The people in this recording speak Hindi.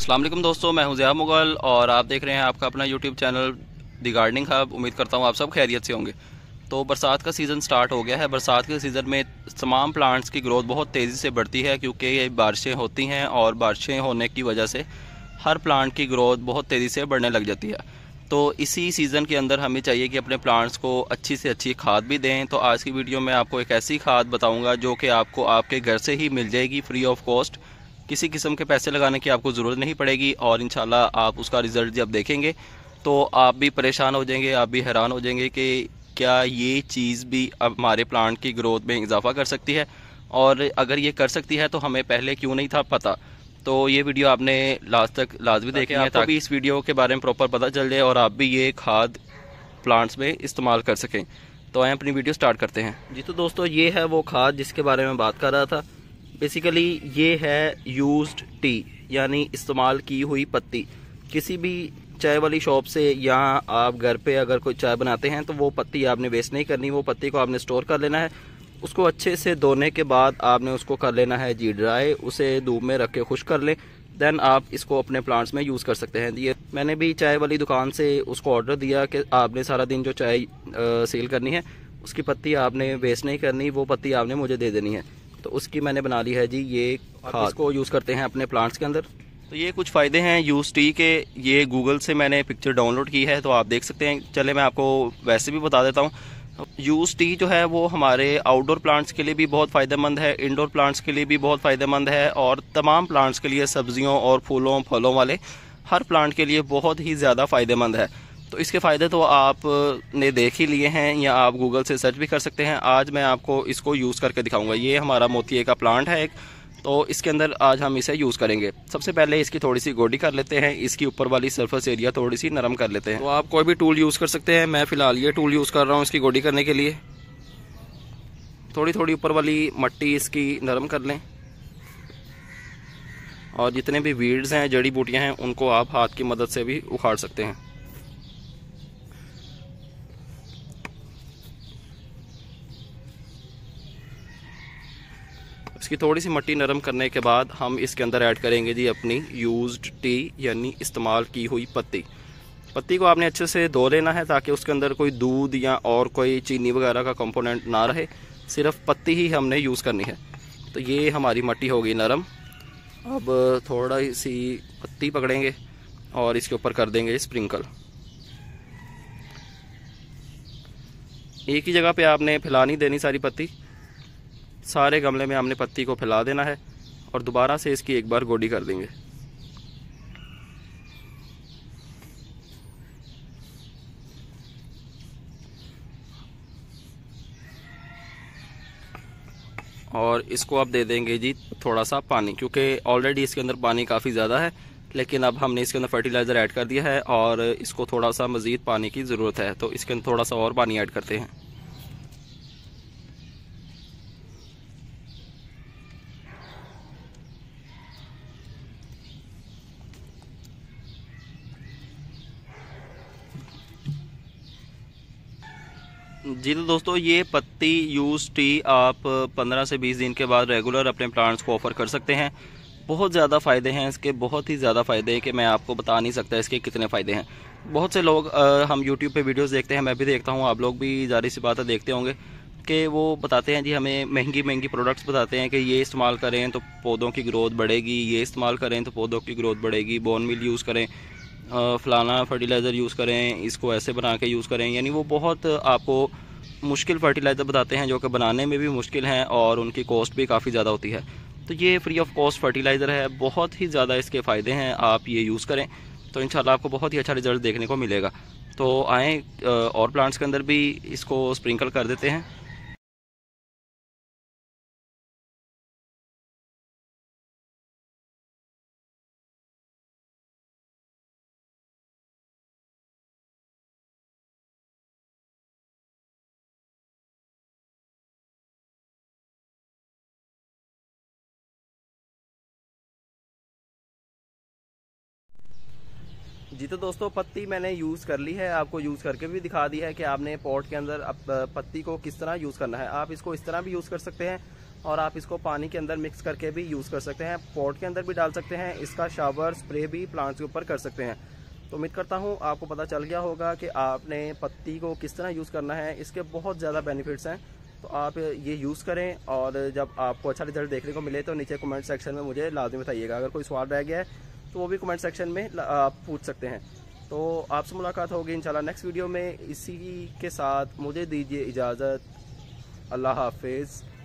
असलम दोस्तों मैं हूं मुगल और आप देख रहे हैं आपका अपना YouTube channel the gardening hub उम्मीद करता हूँ आप सब खैरियत से होंगे तो बरसात का सीज़न स्टार्ट हो गया है बरसात के सीज़न में तमाम प्लांट्स की ग्रोथ बहुत तेज़ी से बढ़ती है क्योंकि ये बारिशें होती हैं और बारिशें होने की वजह से हर प्लांट की ग्रोथ बहुत तेज़ी से बढ़ने लग जाती है तो इसी सीज़न के अंदर हमें चाहिए कि अपने प्लांट्स को अच्छी से अच्छी खाद भी दें तो आज की वीडियो में आपको एक ऐसी खाद बताऊँगा जो कि आपको आपके घर से ही मिल जाएगी फ्री ऑफ कॉस्ट किसी किस्म के पैसे लगाने की आपको ज़रूरत नहीं पड़ेगी और इन आप उसका रिज़ल्ट जब देखेंगे तो आप भी परेशान हो जाएंगे आप भी हैरान हो जाएंगे कि क्या ये चीज़ भी हमारे प्लांट की ग्रोथ में इजाफा कर सकती है और अगर ये कर सकती है तो हमें पहले क्यों नहीं था पता तो ये वीडियो आपने लास्ट तक लाजमी देखा है ताकि इस वीडियो के बारे में प्रॉपर पता चल जाए और आप भी ये खाद प्लांट्स में इस्तेमाल कर सकें तो आए अपनी वीडियो स्टार्ट करते हैं जी तो दोस्तों ये है वो खाद जिसके बारे में बात कर रहा था बेसिकली ये है यूज्ड टी यानी इस्तेमाल की हुई पत्ती किसी भी चाय वाली शॉप से या आप घर पे अगर कोई चाय बनाते हैं तो वो पत्ती आपने वेस्ट नहीं करनी वो पत्ती को आपने स्टोर कर लेना है उसको अच्छे से धोने के बाद आपने उसको कर लेना है जी ड्राई उसे धूप में रख के खुश कर लें देन आप इसको अपने प्लांट्स में यूज़ कर सकते हैं ये मैंने भी चाय वाली दुकान से उसको ऑर्डर दिया कि आपने सारा दिन जो चाय सेल करनी है उसकी पत्ती आपने वेस्ट नहीं करनी वो पत्ती आपने मुझे दे देनी है तो उसकी मैंने बना ली है जी ये खाद इसको यूज़ करते हैं अपने प्लांट्स के अंदर तो ये कुछ फ़ायदे हैं यूज टी के ये गूगल से मैंने पिक्चर डाउनलोड की है तो आप देख सकते हैं चले मैं आपको वैसे भी बता देता हूँ यूज टी जो है वो हमारे आउटडोर प्लांट्स के लिए भी बहुत फ़ायदेमंद है इनडोर प्लांट्स के लिए भी बहुत फ़ायदेमंद है और तमाम प्लांट्स के लिए सब्जियों और फूलों फलों वाले हर प्लांट के लिए बहुत ही ज़्यादा फ़ायदेमंद है तो इसके फ़ायदे तो आपने देख ही लिए हैं या आप गूगल से सर्च भी कर सकते हैं आज मैं आपको इसको यूज़ करके दिखाऊंगा ये हमारा मोतिये का प्लांट है एक तो इसके अंदर आज हम इसे यूज़ करेंगे सबसे पहले इसकी थोड़ी सी गोडी कर लेते हैं इसकी ऊपर वाली सरफेस एरिया थोड़ी सी नरम कर लेते हैं तो आप कोई भी टूल यूज़ कर सकते हैं मैं फ़िलहाल ये टूल यूज़ कर रहा हूँ इसकी गोडी करने के लिए थोड़ी थोड़ी ऊपर वाली मट्टी इसकी नरम कर लें और जितने भी वीड्स हैं जड़ी बूटियाँ हैं उनको आप हाथ की मदद से भी उखाड़ सकते हैं इसकी थोड़ी सी मट्टी नरम करने के बाद हम इसके अंदर ऐड करेंगे जी अपनी यूज्ड टी यानी इस्तेमाल की हुई पत्ती पत्ती को आपने अच्छे से धो लेना है ताकि उसके अंदर कोई दूध या और कोई चीनी वगैरह का कंपोनेंट ना रहे सिर्फ पत्ती ही हमने यूज़ करनी है तो ये हमारी मट्टी होगी नरम अब थोड़ा सी पत्ती पकड़ेंगे और इसके ऊपर कर देंगे स्प्रिंकल एक ही जगह पे आपने फैला नहीं देनी सारी पत्ती सारे गमले में हमने पत्ती को फैला देना है और दोबारा से इसकी एक बार गोडी कर देंगे और इसको आप दे देंगे जी थोड़ा सा पानी क्योंकि ऑलरेडी इसके अंदर पानी काफ़ी ज़्यादा है लेकिन अब हमने इसके अंदर फर्टिलाइज़र ऐड कर दिया है और इसको थोड़ा सा मज़ीद पानी की ज़रूरत है तो इसके अंदर थोड़ा सा और पानी ऐड करते हैं जी तो दोस्तों ये पत्ती यूज टी आप 15 से 20 दिन के बाद रेगुलर अपने प्लांट्स को ऑफ़र कर सकते हैं बहुत ज़्यादा फ़ायदे हैं इसके बहुत ही ज़्यादा फ़ायदे हैं कि मैं आपको बता नहीं सकता इसके कितने फ़ायदे हैं बहुत से लोग आ, हम यूट्यूब पे वीडियोस देखते हैं मैं भी देखता हूँ आप लोग भी जारी सी बात है देखते होंगे कि वो बताते हैं जी हमें महंगी महंगी प्रोडक्ट्स बताते हैं कि ये इस्तेमाल करें तो पौधों की ग्रोथ बढ़ेगी ये इस्तेमाल करें तो पौधों की ग्रोथ बढ़ेगी बोन मिल यूज़ करें फ़लाना फर्टिलाइज़र यूज़ करें इसको ऐसे बना के यूज़ करें यानी वो बहुत आपको मुश्किल फर्टिलाइज़र बताते हैं जो कि बनाने में भी मुश्किल हैं और उनकी कॉस्ट भी काफ़ी ज़्यादा होती है तो ये फ्री ऑफ कॉस्ट फर्टिलाइज़र है बहुत ही ज़्यादा इसके फ़ायदे हैं आप ये यूज़ करें तो इन आपको बहुत ही अच्छा रिजल्ट देखने को मिलेगा तो आएँ और प्लांट्स के अंदर भी इसको स्प्रिंकल कर देते हैं जी तो दोस्तों पत्ती मैंने यूज़ कर ली है आपको यूज़ करके भी दिखा दी है कि आपने पॉट के अंदर पत्ती को किस तरह यूज़ करना है आप इसको इस तरह भी यूज़ कर सकते हैं और आप इसको पानी के अंदर मिक्स करके भी यूज़ कर सकते हैं पॉट के अंदर भी डाल सकते हैं इसका शावर स्प्रे भी प्लांट्स के ऊपर कर सकते हैं तो उम्मीद करता हूँ आपको पता चल गया होगा कि आपने पत्ती को किस तरह यूज़ करना है इसके बहुत ज़्यादा बेनिफिट्स हैं तो आप ये यूज़ करें और जब आपको अच्छा रिजल्ट देखने को मिले तो नीचे कमेंट सेक्शन में मुझे लाजमी बताइएगा अगर कोई सवाल रह गया है तो वो भी कमेंट सेक्शन में आप पूछ सकते हैं तो आपसे मुलाकात होगी इंशाल्लाह नेक्स्ट वीडियो में इसी के साथ मुझे दीजिए इजाज़त अल्लाह हाफिज़